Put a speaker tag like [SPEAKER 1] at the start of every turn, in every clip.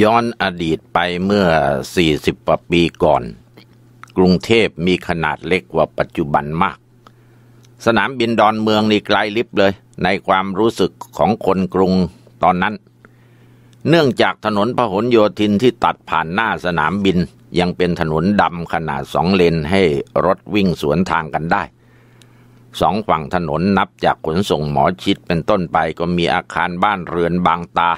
[SPEAKER 1] ย้อนอดีตไปเมื่อ 40ปปีก่อน กรุงเทพมีขนาดเล็กกว่าปัจจุบันมาก สนามบินดอนเมืองนี่ไกลลิบเลย ในความรู้สึกของคนกรุงตอนนั้น เนื่องจากถนนพหลโยธินที่ตัดผ่านหน้าสนามบินยังเป็นถนนดำขนาดสองเลนให้รถวิ่งสวนทางกันได้ สองฝั่งถนนนับจากขนส่งหมอชิดเป็นต้นไปก็มีอาคารบ้านเรือนบางตา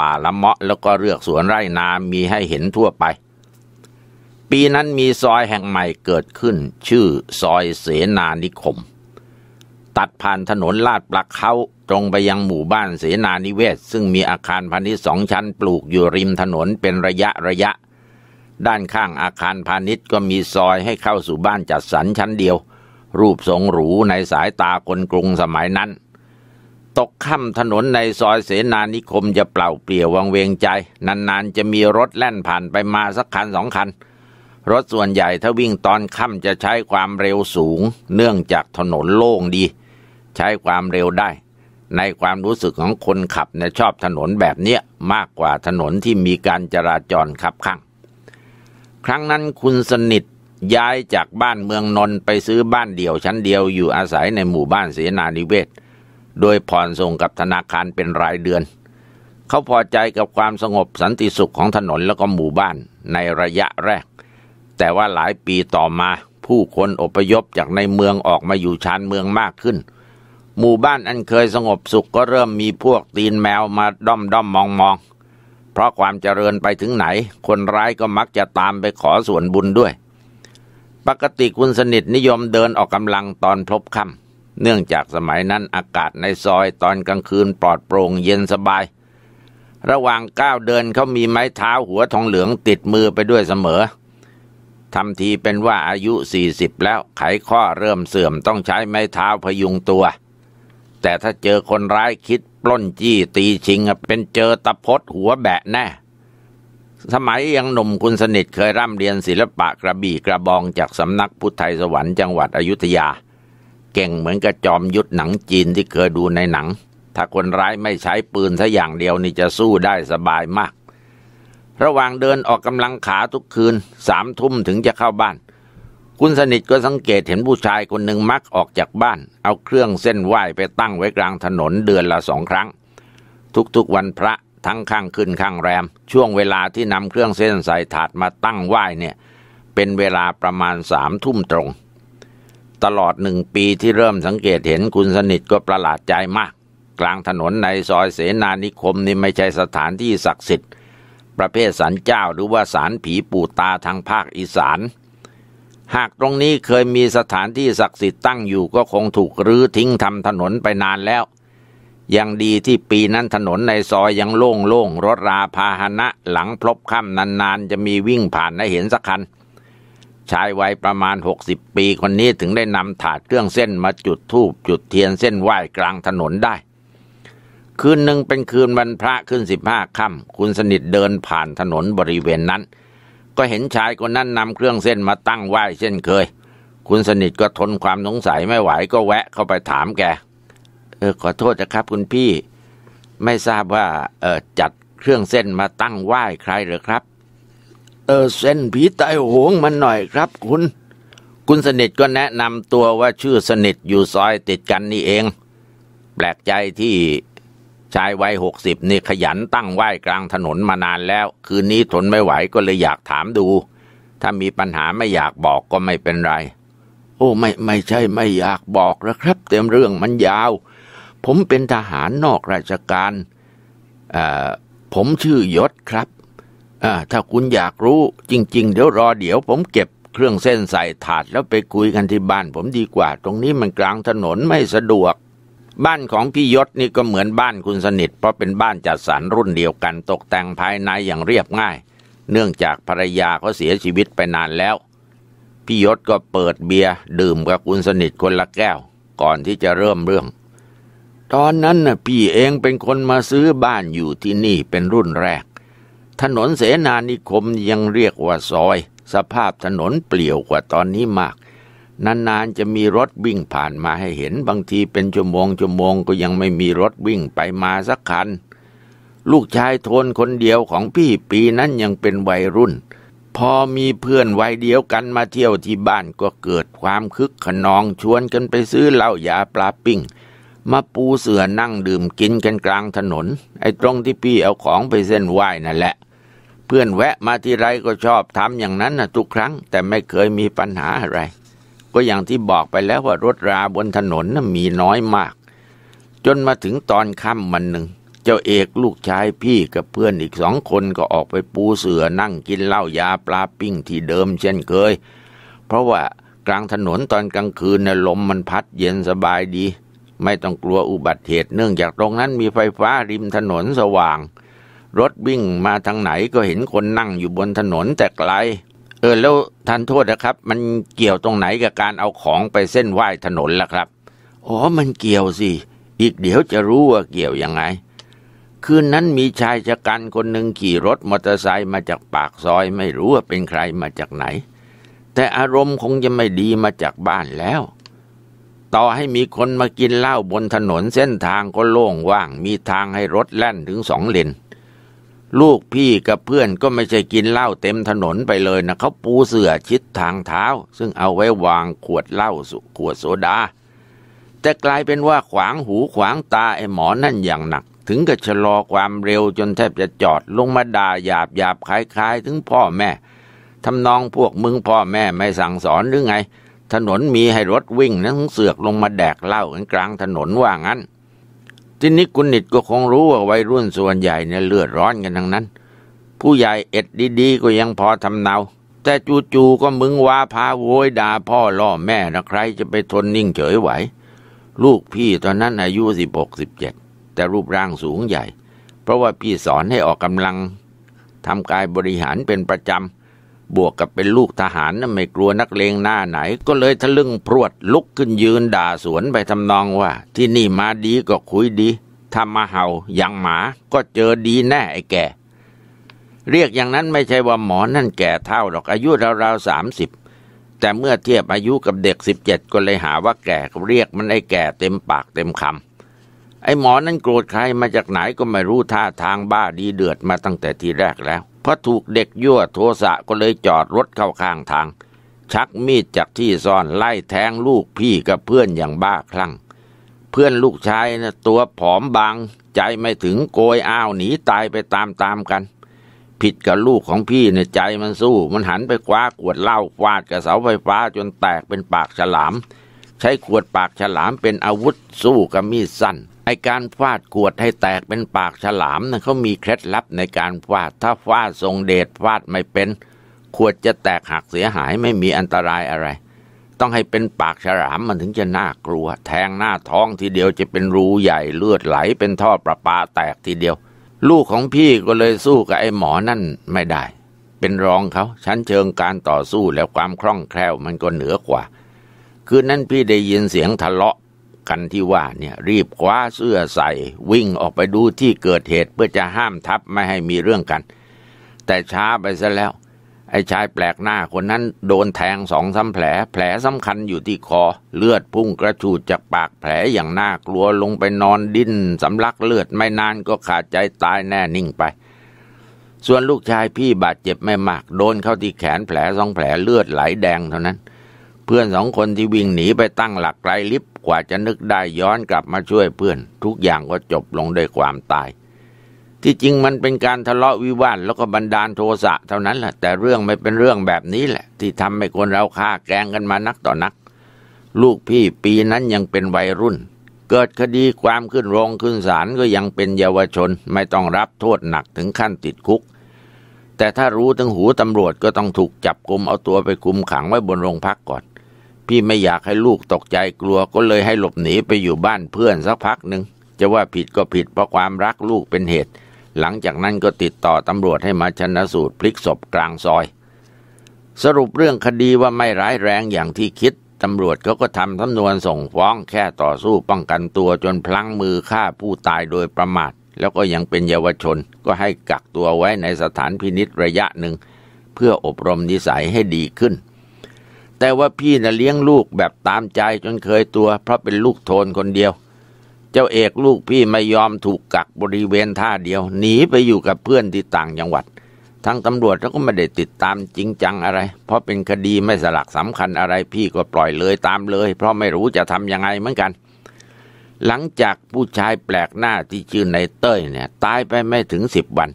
[SPEAKER 1] ป่าละเมาะแล้วก็เลือกสวนไร่นามีให้เห็นทั่วไป ปีนั้นมีซอยแห่งใหม่เกิดขึ้นชื่อซอยเสนานิคม ตัดผ่านถนนลาดปลักเขาตรงไปยังหมู่บ้านเสนานิเวศ ซึ่งมีอาคารพาณิชย์สองชั้นปลูกอยู่ริมถนนเป็นระยะระยะ ด้านข้างอาคารพาณิชย์ก็มีซอยให้เข้าสู่บ้านจัดสรรชั้นเดียว รูปทรงหรูในสายตาคนกรุงสมัยนั้นตกค่ำถนนในซอยเสนานิคมจะเปล่าเปลี่ยววังเวงใจ นานๆจะมีรถแล่นผ่านไปมาสักคันสองคัน รถส่วนใหญ่ถ้าวิ่งตอนค่ำจะใช้ความเร็วสูงเนื่องจากถนนโล่งดี ใช้ความเร็วได้ ในความรู้สึกของคนขับเนี่ยชอบถนนแบบเนี้ยมากกว่าถนนที่มีการจราจรขับข้างครั้งนั้นคุณสนิทย้ายจากบ้านเมืองนนไปซื้อบ้านเดี่ยวชั้นเดียวอยู่อาศัยในหมู่บ้านเสนานิเวศโดยผ่อนส่งกับธนาคารเป็นรายเดือน เขาพอใจกับความสงบสันติสุขของถนนแล้วก็หมู่บ้านในระยะแรก แต่ว่าหลายปีต่อมาผู้คนอพยพจากในเมืองออกมาอยู่ชานเมืองมากขึ้น หมู่บ้านอันเคยสงบสุขก็เริ่มมีพวกตีนแมวมาด้อมด้อมมองมอง เพราะความเจริญไปถึงไหนคนร้ายก็มักจะตามไปขอส่วนบุญด้วย ปกติคุณสนิทนิยมเดินออกกำลังตอนพลบค่ำเนื่องจากสมัยนั้นอากาศในซอยตอนกลางคืนปลอดโปร่งเย็นสบาย ระหว่างก้าวเดินเขามีไม้เท้าหัวทองเหลืองติดมือไปด้วยเสมอทำทีเป็นว่าอายุสี่สิบแล้วไขข้อเริ่มเสื่อมต้องใช้ไม้เท้าพยุงตัว แต่ถ้าเจอคนร้ายคิดปล้นจี้ตีชิงเป็นเจอตะพดหัวแบะแน่ สมัยยังหนุ่มคุณสนิทเคยร่ำเรียนศิลปะกระบี่กระบองจากสำนักพุทธไทยสวรรค์จังหวัดอยุธยาเก่งเหมือนกับจอมยุทธหนังจีนที่เคยดูในหนัง ถ้าคนร้ายไม่ใช้ปืนสัอย่างเดียว นี่จะสู้ได้สบายมาก ระหว่างเดินออกกำลังขาทุกคืนสามทุ่มถึงจะเข้าบ้าน คุณสนิทก็สังเกตเห็นผู้ชายคนหนึ่งมักออกจากบ้าน เอาเครื่องเส้นไหว้ไปตั้งไว้กลางถนนเดือนละสองครั้ง ทุกๆวันพระทั้งข้างขึ้นข้างแรม ช่วงเวลาที่นำเครื่องเส้นใส่ถาดมาตั้งไหว้เนี่ยเป็นเวลาประมาณสามทุ่มตรงตลอดหนึ่งปีที่เริ่มสังเกตเห็นคุณสนิทก็ประหลาดใจมาก กลางถนนในซอยเสนานิคมนี่ไม่ใช่สถานที่ศักดิ์สิทธิ์ ประเภทสานเจ้าหรือว่าสารผีปู่ตาทางภาคอีสาน หากตรงนี้เคยมีสถานที่ศักดิ์สิทธิ์ตั้งอยู่ ก็คงถูกรื้อทิ้งทำถนนไปนานแล้ว ยังดีที่ปีนั้นถนนในซอยยังโล่งๆรถราพาหนะ หลังพลบค่ำนานๆจะมีวิ่งผ่านให้เห็นสักคันเชายวัยประมาณ60ปีคนนี้ถึงได้นำถาดเครื่องเส้นมาจุดธูปจุดเทียนเส้นไหว้กลางถนนได้ คืนหนึ่งเป็นคืนวันพระขึ้นสิบห้าค่ำคุณสนิทเดินผ่านถนนบริเวณนั้น ก็เห็นชายคนนั้นนำเครื่องเส้นมาตั้งไหว้เช่นเคย คุณสนิทก็ทนความสงสัยไม่ไหวก็แวะ เข้าไปถามแกเออขอโทษนะครับ คุณพี่ ไม่ทราบว่าเออจัดเครื่องเส้นมาตั้งไหว้ใครหรือครับเออเส้นผีตายโหงมันหน่อยครับคุณ คุณสนิทก็แนะนำตัวว่าชื่อสนิท อยู่ซอยติดกันนี่เอง แปลกใจที่ชายวัยหกสิบนี่ขยันตั้งไหว้กลางถนนมานานแล้ว คืนนี้ทนไม่ไหวก็เลยอยากถามดู ถ้ามีปัญหาไม่อยากบอกก็ไม่เป็นไร โอ้ไม่ไม่ใช่ไม่อยากบอกแล้วครับ เต็มเรื่องมันยาว ผมเป็นทหารนอกราชการอ่าผมชื่อยศครับอ่า ถ้าคุณอยากรู้ จริงๆ เดี๋ยวรอเดี๋ยวผมเก็บเครื่องเส้นใส่ถาดแล้วไปคุยกันที่บ้านผมดีกว่า ตรงนี้มันกลางถนนไม่สะดวก บ้านของพี่ยศนี่ก็เหมือนบ้านคุณสนิทเพราะเป็นบ้านจัดสรรรุ่นเดียวกัน ตกแต่งภายในอย่างเรียบง่าย เนื่องจากภรรยาเขาเสียชีวิตไปนานแล้ว พี่ยศก็เปิดเบียร์ดื่มกับคุณสนิทคนละแก้ว ก่อนที่จะเริ่มเรื่อง ตอนนั้นน่ะพี่เองเป็นคนมาซื้อบ้านอยู่ที่นี่เป็นรุ่นแรกถนนเสนานิคมยังเรียกว่าซอย สภาพถนนเปลี่ยวกว่าตอนนี้มากนานๆจะมีรถวิ่งผ่านมาให้เห็นบางทีเป็นชั่วโมงชั่วโมงก็ยังไม่มีรถวิ่งไปมาสักคันลูกชายโทนคนเดียวของพี่ปีนั้นยังเป็นวัยรุ่น พอมีเพื่อนวัยเดียวกันมาเที่ยวที่บ้านก็เกิดความคึกขนองชวนกันไปซื้อเหล้ายาปลาปิ้งมาปูเสือนั่งดื่มกินกันกลางถนน ไอ้ตรงที่พี่เอาของไปเส้นไหว้นั่นแหละเพื่อนแวะมาที่ไรก็ชอบทำอย่างนั้นนะทุกครั้ง แต่ไม่เคยมีปัญหาอะไรก็อย่างที่บอกไปแล้วว่ารถราบนถนนนะมีน้อยมาก จนมาถึงตอนค่ำมันหนึ่งเจ้าเอกลูกชายพี่กับเพื่อนอีกสองคนก็ออกไปปูเสือนั่งกินเหล้ายาปลาปิ้งที่เดิมเช่นเคย เพราะว่ากลางถนนตอนกลางคืนนะลมมันพัดเย็นสบายดี ไม่ต้องกลัวอุบัติเหตุ เนื่องจากตรงนั้นมีไฟฟ้าริมถนนสว่างรถวิ่งมาทางไหนก็เห็นคนนั่งอยู่บนถนนแต่ไกล เออแล้วท่านโทษนะครับ มันเกี่ยวตรงไหนกับการเอาของไปเส้นไหว้ถนนล่ะครับ อ๋อ มันเกี่ยวสิ อีกเดี๋ยวจะรู้ว่าเกี่ยวยังไง คืนนั้นมีชายชะกันคนหนึ่งขี่รถมอเตอร์ไซค์มาจากปากซอย ไม่รู้ว่าเป็นใครมาจากไหน แต่อารมณ์คงจะไม่ดีมาจากบ้านแล้ว ต่อให้มีคนมากินเหล้าบนถนนเส้นทางก็โล่งว่าง มีทางให้รถแล่นถึงสองเลนลูกพี่กับเพื่อนก็ไม่ใช่กินเหล้าเต็มถนนไปเลยนะเขาปูเสื่อชิดทางเท้า ซึ่งเอาไว้วางขวดเหล้าขวดโซดา แต่กลายเป็นว่าขวางหูขวางตาไอ้หมอนั่นอย่างหนัก ถึงกับชะลอความเร็วจนแทบจะจอดลงมาด่าหยาบหยาบคล้าย ๆ ถึงพ่อแม่ทำนองพวกมึงพ่อแม่ไม่สั่งสอนหรือไง ถนนมีให้รถวิ่งนะั้งเสือกลงมาแดกเหล้ากันกลางถนนว่างั้นทีนี้คุณนิดก็คงรู้ว่าวัยรุ่นส่วนใหญ่เนี่ยเลือดร้อนกันทั้งนั้น ผู้ใหญ่เอ็ดดีๆก็ยังพอทำเนา แต่จู่ๆก็มึงว่าพาโวยด่าพ่อล่อแม่นะใครจะไปทนนิ่งเฉยไหว ลูกพี่ตอนนั้นอายุสิบหกสิบเจ็ด แต่รูปร่างสูงใหญ่ เพราะว่าพี่สอนให้ออกกำลังทำกายบริหารเป็นประจำบวกกับเป็นลูกทหารนไม่กลัวนักเลงหน้าไหน ก็เลยทะลึ่งพรวดลุกขึ้นยืนด่าสวนไปทำนองว่า ที่นี่มาดีก็คุยดีถ้ามาเห่าอย่างหมาก็เจอดีแน่ไอ้แก่เรียกอย่างนั้นไม่ใช่ว่าหมอนั่นแก่เท่าหรอกอายุราวๆสามสิบแต่เมื่อเทียบอายุกับเด็กสิบเจ็ดก็เลยหาว่าแก่เรียกมันไอ้แก่เต็มปากเต็มคำไอ้หมอนั่นโกรธใครมาจากไหนก็ไม่รู้ท่าทางบ้าดีเดือดมาตั้งแต่ทีแรกแล้วพอถูกเด็กยั่วโทสะก็เลยจอดรถเข้าข้างทาง ชักมีดจากที่ซ่อนไล่แทงลูกพี่กับเพื่อนอย่างบ้าคลั่ง เพื่อนลูกชายนะตัวผอมบางใจไม่ถึงโกยอ้าวหนีตายไปตามตามกัน ผิดกับลูกของพี่ในใจมันสู้มันหันไปคว้าขวดเหล้าฟาดกับเสาไฟฟ้าจนแตกเป็นปากฉลาม ใช้ขวดปากฉลามเป็นอาวุธสู้กับมีดสั้นไอการฟาดกวดให้แตกเป็นปากฉลามนะเขามีเคล็ดลับในการฟาดถ้าฟาดทรงเดชฟาดไม่เป็น ขวดจะแตกหักเสียหายไม่มีอันตรายอะไร ต้องให้เป็นปากฉลามมันถึงจะน่ากลัว แทงหน้าท้องทีเดียวจะเป็นรูใหญ่เลือดไหลเป็นท่อประปาแตกทีเดียว ลูกของพี่ก็เลยสู้กับไอ้หมอนั่นไม่ได้ เป็นรองเขาชั้นเชิงการต่อสู้แล้วความคล่องแคล่วมันก็เหนือกว่า คืนนั้นพี่ได้ยินเสียงทะเลาะกันที่ว่าเนี่ยรีบคว้าเสื้อใส่วิ่งออกไปดูที่เกิดเหตุเพื่อจะห้ามทับไม่ให้มีเรื่องกัน แต่ช้าไปซะแล้ว ไอ้ชายแปลกหน้าคนนั้นโดนแทงสองสาแผลแผลสำคัญอยู่ที่คอ เลือดพุ่งกระฉูดจากปากแผลอย่างน่ากลัวลงไปนอนดิ้นสำลักเลือดไม่นานก็ขาดใจตายแน่นิ่งไป ส่วนลูกชายพี่บาดเจ็บไม่มาก โดนเข้าที่แขนแผลสองแผลเลือดไหลแดงเท่านั้นเพื่อนสองคนที่วิ่งหนีไปตั้งหลักไกลลิฟต์กว่าจะนึกได้ย้อนกลับมาช่วยเพื่อน ทุกอย่างก็จบลงด้วยความตาย ที่จริงมันเป็นการทะเลาะวิวาทแล้วก็บันดาลโทสะเท่านั้นแหละแต่เรื่องไม่เป็นเรื่องแบบนี้แหละ ที่ทำให้คนเราฆ่าแกงกันมานักต่อนัก ลูกพี่ปีนั้นยังเป็นวัยรุ่น เกิดคดีความขึ้นโรงขึ้นศาลก็ยังเป็นเยาวชนไม่ต้องรับโทษหนักถึงขั้นติดคุก แต่ถ้ารู้ถึงหูตำรวจก็ต้องถูกจับกลุมเอาตัวไปคุมขังไว้บนโรงพักก่อนพี่ไม่อยากให้ลูกตกใจกลัวก็เลยให้หลบหนีไปอยู่บ้านเพื่อนสักพักหนึ่งจะว่าผิดก็ผิดเพราะความรักลูกเป็นเหตุ หลังจากนั้นก็ติดต่อตำรวจให้มาชนะสูตรพลิกศพกลางซอย สรุปเรื่องคดีว่าไม่ร้ายแรงอย่างที่คิดตำรวจเขาก็ทำสำนวนส่งฟ้องแค่ต่อสู้ป้องกันตัวจนพลั้งมือฆ่าผู้ตายโดยประมาท แล้วก็ยังเป็นเยาวชน ก็ให้กักตัวไว้ในสถานพินิษระยะหนึ่งเพื่ออบรมนิสัยให้ดีขึ้นแต่ว่าพี่นะ่ะเลี้ยงลูกแบบตามใจจนเคยตัว เพราะเป็นลูกโทนคนเดียว เจ้าเอกลูกพี่ไม่ยอมถูกกักบริเวณท่าเดียวหนีไปอยู่กับเพื่อนที่ต่างจังหวัด ทั้งตำรวจเขาก็ไม่ได้ติดตามจริงจังอะไร เพราะเป็นคดีไม่สลักสำคัญอะไร พี่ก็ปล่อยเลยตามเลย เพราะไม่รู้จะทำยังไงเหมือนกัน หลังจากผู้ชายแปลกหน้าที่ชื่อในเต้ยเนี่ยตายไปไม่ถึงสิบวัน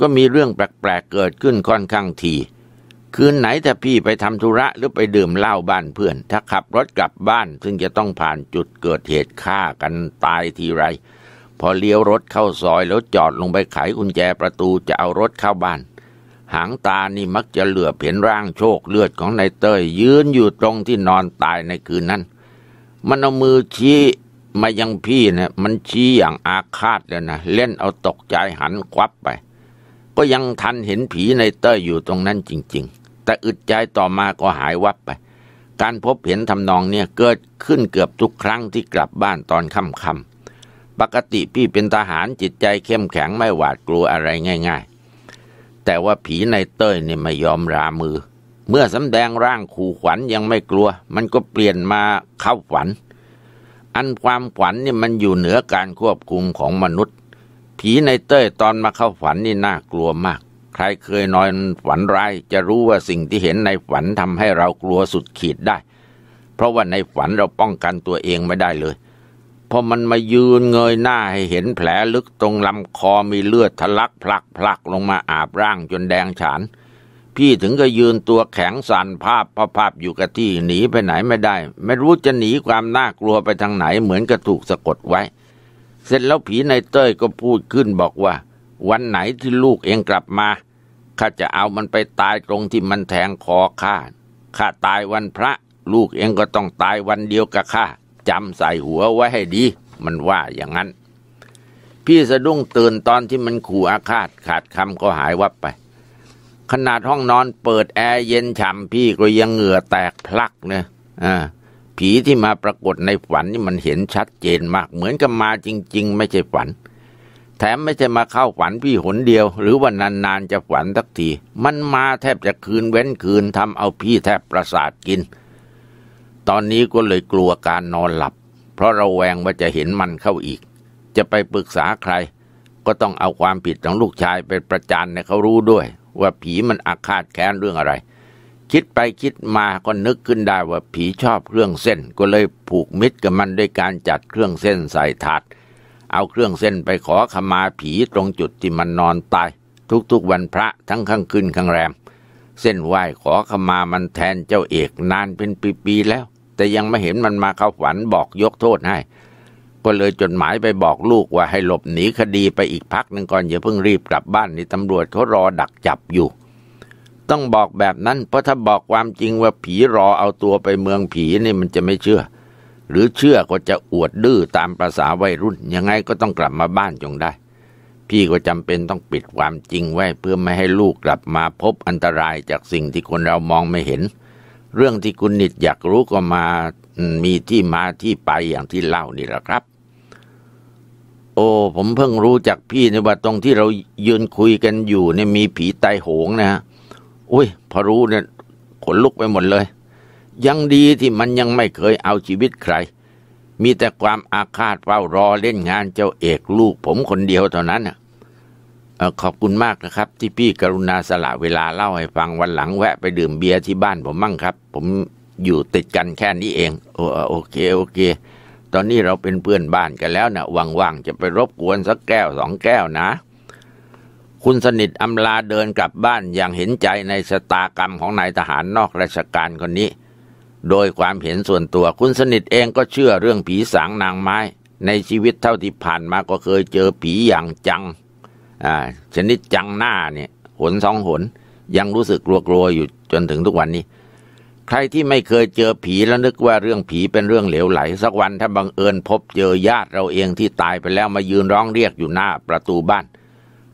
[SPEAKER 1] ก็มีเรื่องแปลกๆเกิดขึ้นค่อนข้างทีคืนไหนถ้าพี่ไปทำธุระหรือไปดื่มเหล้าบ้านเพื่อน ถ้าขับรถกลับบ้านซึ่งจะต้องผ่านจุดเกิดเหตุฆ่ากันตายทีไร พอเลี้ยวรถเข้าซอยแล้วจอดลงไปไขกุญแจประตูจะเอารถเข้าบ้าน หางตานี่มักจะเหลือเห็นร่างโชคเลือดของนายเต้ยยืนอยู่ตรงที่นอนตายในคืนนั้นมันเอามือชี้มายังพี่เนี่ยมันชี้อย่างอาฆาตเลยนะเล่นเอาตกใจหันควับไป ก็ยังทันเห็นผีในเต้ยอยู่ตรงนั้นจริงๆแต่อึดใจต่อมาก็หายวับไป การพบเห็นทำนองเนี่ยเกิดขึ้นเกือบทุกครั้งที่กลับบ้านตอนค่ำๆปกติพี่เป็นทหารจิตใจเข้มแข็งไม่หวาดกลัวอะไรง่าย ๆ แต่ว่าผีในเต้ยนี่ไม่ยอมรามือ เมื่อสำแดงร่างขู่ขวัญยังไม่กลัวมันก็เปลี่ยนมาเข้าขวัญ อันความขวันนี่มันอยู่เหนือการควบคุมของมนุษย์ ผีในเต้ยตอนมาเข้าขวันนี่น่ากลัวมากใครเคยนอนฝันร้ายจะรู้ว่าสิ่งที่เห็นในฝันทำให้เรากลัวสุดขีดได้ เพราะว่าในฝันเราป้องกันตัวเองไม่ได้เลย พอมันมายืนเงยหน้าให้เห็นแผลลึกตรงลำคอมีเลือดทะลักพลักพลักลงมาอาบร่างจนแดงฉาน พี่ถึงก็ยืนตัวแข็งสั่นภาพพภาพอยู่กับที่หนีไปไหนไม่ได้ ไม่รู้จะหนีความน่ากลัวไปทางไหนเหมือนกับถูกสะกดไว้ เสร็จแล้วผีในเต้ยก็พูดขึ้นบอกว่า วันไหนที่ลูกเองกลับมาข้าจะเอามันไปตายตรงที่มันแทงคอข้า ข้าตายวันพระ ลูกเองก็ต้องตายวันเดียวกับข้า จำใส่หัวไว้ให้ดี มันว่าอย่างนั้น พี่สะดุ้งตื่นตอนที่มันขู่อาฆาตขาดคำก็หายวับไป ขนาดห้องนอนเปิดแอร์เย็นฉ่ำพี่ก็ยังเหงื่อแตกพลักเนะอ่าผีที่มาปรากฏในฝันนี่มันเห็นชัดเจนมาก เหมือนกับมาจริง ๆ ไม่ใช่ฝันแถมไม่ใช่มาเข้าฝัน พี่หนเดียวหรือว่านานๆจะฝันสักที มันมาแทบจะคืนเว้นคืนทำเอาพี่แทบประสาทกิน ตอนนี้ก็เลยกลัวการนอนหลับ เพราะเราแวงว่าจะเห็นมันเข้าอีก จะไปปรึกษาใคร ก็ต้องเอาความผิดของลูกชายไปประจานให้เขารู้ด้วย ว่าผีมันอาฆาตแค้นเรื่องอะไร คิดไปคิดมาก็นึกขึ้นได้ว่าผีชอบเครื่องเส้น ก็เลยผูกมิตรกับมันด้วยการจัดเครื่องเส้นใส่ถาดเอาเครื่องเส้นไปขอขมาผีตรงจุดที่มันนอนตาย ทุกๆ วันพระทั้งข้างคืนข้างแรม เส้นไหว้ขอขมามันแทนเจ้าเอกนานเป็นปีๆแล้ว แต่ยังไม่เห็นมันมาเข้าฝันบอกยกโทษให้ ก็เลยจดหมายไปบอกลูกว่าให้หลบหนีคดีไปอีกพักหนึ่งก่อนอย่าเพิ่งรีบกลับบ้านนี่ตำรวจเขารอดักจับอยู่ ต้องบอกแบบนั้นเพราะถ้าบอกความจริงว่าผีรอเอาตัวไปเมืองผีนี่มันจะไม่เชื่อหรือเชื่อก็จะอวดดื้อตามประษาวัยรุ่น ยังไงก็ต้องกลับมาบ้านจงได้ พี่ก็จำเป็นต้องปิดความจริงไว้ เพื่อไม่ให้ลูกกลับมาพบอันตรายจากสิ่งที่คนเรามองไม่เห็น เรื่องที่คุณนิดอยากรู้ก็มามีที่มาที่ไปอย่างที่เล่านี่แหละครับ โอ้ผมเพิ่งรู้จากพี่ในว่าตรงที่เรายืนคุยกันอยู่เนี่ยมีผีตายโหงนะฮะอุ้ยพอรู้เนี่ยขนลุกไปหมดเลยยังดีที่มันยังไม่เคยเอาชีวิตใคร มีแต่ความอาฆาตเฝ้ารอเล่นงานเจ้าเอกลูก ผมคนเดียวเท่านั้นนะขอบคุณมากนะครับที่พี่กรุณาสละเวลาเล่าให้ฟังวันหลังแวะไปดื่มเบียร์ที่บ้านผมมั่งครับ ผมอยู่ติดกันแค่นี้เองโอโอเค โอเค ตอนนี้เราเป็นเพื่อนบ้านกันแล้วนะว่างๆจะไปรบกวนสักแก้วสองแก้วนะ คุณสนิทอำลาเดินกลับบ้านอย่างเห็นใจในชะตากรรมของนายทหารนอกราชการคนนี้โดยความเห็นส่วนตัวคุณสนิทเองก็เชื่อเรื่องผีสางนางไม้ ในชีวิตเท่าที่ผ่านมาก็เคยเจอผีอย่างจังอ่าชนิดจังหน้าเนี่ยหนสองหนยังรู้สึกกลัวๆอยู่จนถึงทุกวันนี้ ใครที่ไม่เคยเจอผีแล้วนึกว่าเรื่องผีเป็นเรื่องเหลวไหล สักวันถ้าบังเอิญพบเจอญาติเราเองที่ตายไปแล้วมายืนร้องเรียกอยู่หน้าประตูบ้าน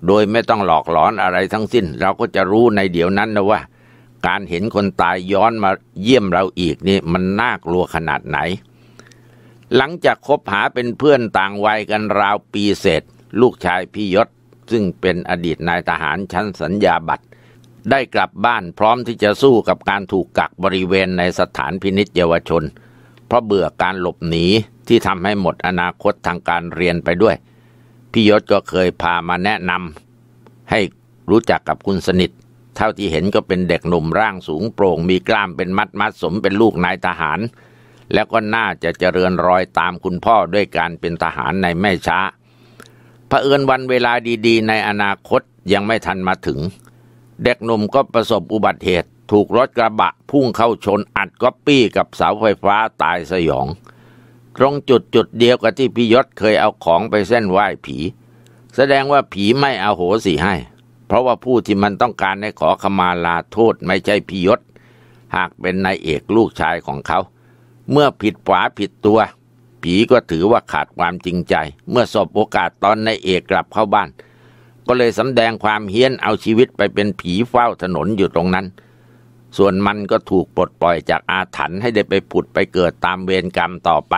[SPEAKER 1] โดยไม่ต้องหลอกหลอนอะไรทั้งสิ้น เราก็จะรู้ในเดี๋ยวนั้นนะว่าการเห็นคนตายย้อนมาเยี่ยมเราอีกนี่มันน่ากลัวขนาดไหน หลังจากคบหาเป็นเพื่อนต่างวัยกันราวปีเศษ ลูกชายพี่ยศซึ่งเป็นอดีตนายทหารชั้นสัญญาบัตรได้กลับบ้านพร้อมที่จะสู้กับการถูกกักบริเวณในสถานพินิจเยาวชน เพราะเบื่อการหลบหนีที่ทำให้หมดอนาคตทางการเรียนไปด้วยพี่ยศก็เคยพามาแนะนำให้รู้จักกับคุณสนิทเท่าที่เห็นก็เป็นเด็กหนุ่มร่างสูงโปร่งมีกล้ามเป็นมัดมัดสมเป็นลูกนายทหาร แล้วก็น่าจะเจริญรอยตามคุณพ่อด้วยการเป็นทหารในแม่ช้าเผอิญวันเวลาดี ๆ ในอนาคตยังไม่ทันมาถึง เด็กหนุ่มก็ประสบอุบัติเหตุ ถูกรถกระบะพุ่งเข้าชนอัดก๊อปปี้กับเสาไฟฟ้าตายสยอง ตรงจุดจุดเดียวกับที่พิยศเคยเอาของไปเส้นไหว้ผี แสดงว่าผีไม่เอาโหสิให้เพราะว่าผู้ที่มันต้องการให้ขอขมาลาโทษไม่ใช่พิยศ หากเป็นนายเอกลูกชายของเขา เมื่อผิดฝาผิดตัว ผีก็ถือว่าขาดความจริงใจ เมื่อสบโอกาสตอนนายเอกกลับเข้าบ้าน ก็เลยสาแดงความเฮี้ยนเอาชีวิตไปเป็นผีเฝ้าถนนอยู่ตรงนั้น ส่วนมันก็ถูกปลดปล่อยจากอาถรรพ์ให้ได้ไปผุดไปเกิดตามเวรกรรมต่อไป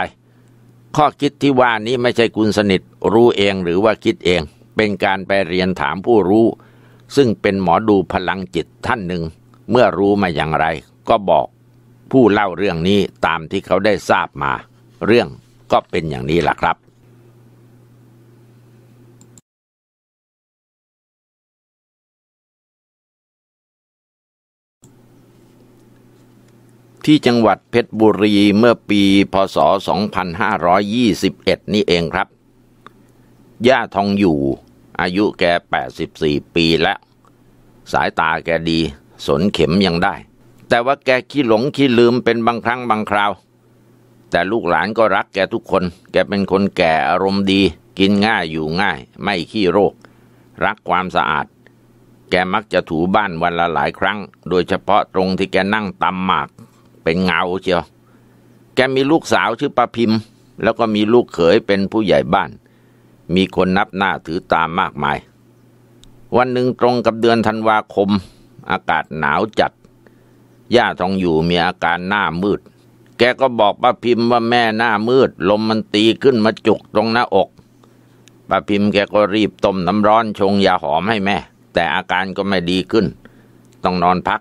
[SPEAKER 1] ข้อคิดที่ว่านี้ไม่ใช่คุณสนิท รู้เองหรือว่าคิดเอง เป็นการไปเรียนถามผู้รู้ซึ่งเป็นหมอดูพลังจิตท่านหนึ่ง เมื่อรู้มาอย่างไรก็บอกผู้เล่าเรื่องนี้ตามที่เขาได้ทราบมา เรื่องก็เป็นอย่างนี้ล่ะครับ ที่จังหวัดเพชรบุรีเมื่อปีพศ2521 นี่เองครับ ย่าทองอยู่อายุแก84 ปีแล้ว สายตาแกดีสนเข็มยังได้ แต่ว่าแกขี้หลงขี้ลืมเป็นบางครั้งบางคราว แต่ลูกหลานก็รักแกทุกคน แกเป็นคนแก่อารมณ์ดี กินง่ายอยู่ง่าย ไม่ขี้โรค รักความสะอาด แกมักจะถูบ้านวันละหลายครั้ง โดยเฉพาะตรงที่แกนั่งตำหมาก เป็นเงาเชียว แกมีลูกสาวชื่อป้าพิมพ์แล้วก็มีลูกเขยเป็นผู้ใหญ่บ้านมีคนนับหน้าถือตามมากมาย วันหนึ่งตรงกับเดือนธันวาคม อากาศหนาวจัด ย่าทองอยู่มีอาการหน้ามืด แกก็บอกป้าพิมพ์ว่าแม่หน้ามืด ลมมันตีขึ้นมาจุกตรงหน้าอกป้าพิมพ์แกก็รีบต้มน้ำร้อนชงยาหอมให้แม่ แต่อาการก็ไม่ดีขึ้น ต้องนอนพัก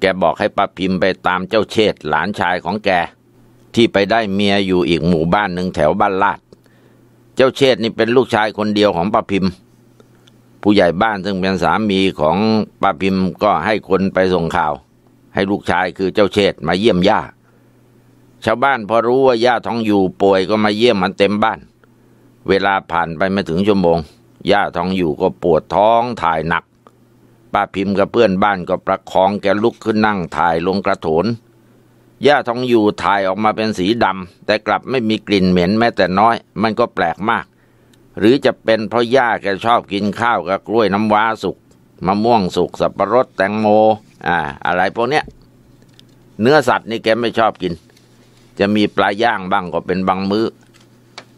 [SPEAKER 1] แกบอกให้ป้าพิมพ์ไปตามเจ้าเชษหลานชายของแกที่ไปได้เมียอยู่อีกหมู่บ้านหนึ่งแถวบ้านลาดเจ้าเชษนี่เป็นลูกชายคนเดียวของป้าพิมผู้ใหญ่บ้านซึ่งเป็นสามีของป้าพิมก็ให้คนไปส่งข่าว ให้ลูกชายคือเจ้าเชษมาเยี่ยมย่าชาวบ้านพอรู้ว่าย่าท้องอยู่ป่วยก็มาเยี่ยมมันเต็มบ้าน เวลาผ่านไปไม่ถึงชั่วโมงย่าท้องอยู่ก็ปวดท้องถ่ายหนัก ป้าพิมพ์กับเพื่อนบ้านก็ประคองแกลุกขึ้นนั่งถ่ายลงกระโถนหญ้าทองอยู่ถ่ายออกมาเป็นสีดำแต่กลับไม่มีกลิ่นเหม็นแม้แต่น้อย มันก็แปลกมาก หรือจะเป็นเพราะหญ้าแกชอบกินข้าวกับกล้วยน้ำว้าสุกมะม่วงสุกสับประรดแตงโมอ่าอะไรพวกเนี้ย เนื้อสัตว์นี่แกไม่ชอบกิน จะมีปลาย่างบ้างก็เป็นบางมือ้อ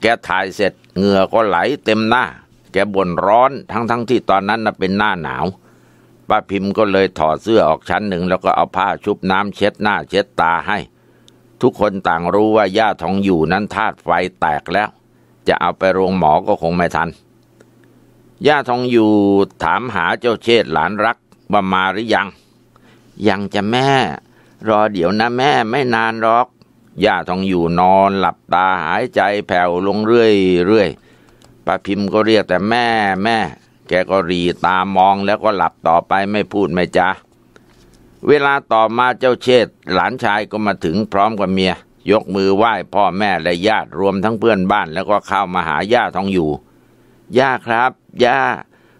[SPEAKER 1] แกถ่ายเสร็จเหงื่อก็ไหลเต็มหน้า แกบ่นร้อนทั้งๆทที่ตอนนั้นน่ะเป็นหน้าหนาวป้าพิมพ์ก็เลยถอดเสื้อออกชั้นหนึ่งแล้วก็เอาผ้าชุบน้ำเช็ดหน้าเช็ดตาให้ ทุกคนต่างรู้ว่า ย่าทองอยู่นั้นธาตุไฟแตกแล้ว จะเอาไปโรงหมอก็คงไม่ทันย่าทองอยู่ถามหาเจ้าเชษหลานรักว่ามาหรือยัง ยังจะแม่ รอเดี๋ยวนะแม่ไม่นานหรอกย่าทองอยู่นอนหลับตาหายใจแผ่วลงเรื่อยเรื่อยป้าพิมพ์ก็เรียกแต่แม่แม่แกก็รีตามองแล้วก็หลับต่อไปไม่พูดไม่จาเวลาต่อมาเจ้าเชษหลานชายก็มาถึงพร้อมกับเมีย ยกมือไหว้พ่อแม่และญาติรวมทั้งเพื่อนบ้านแล้วก็เข้ามาหาย่าทองอยู่ย่าครับย่า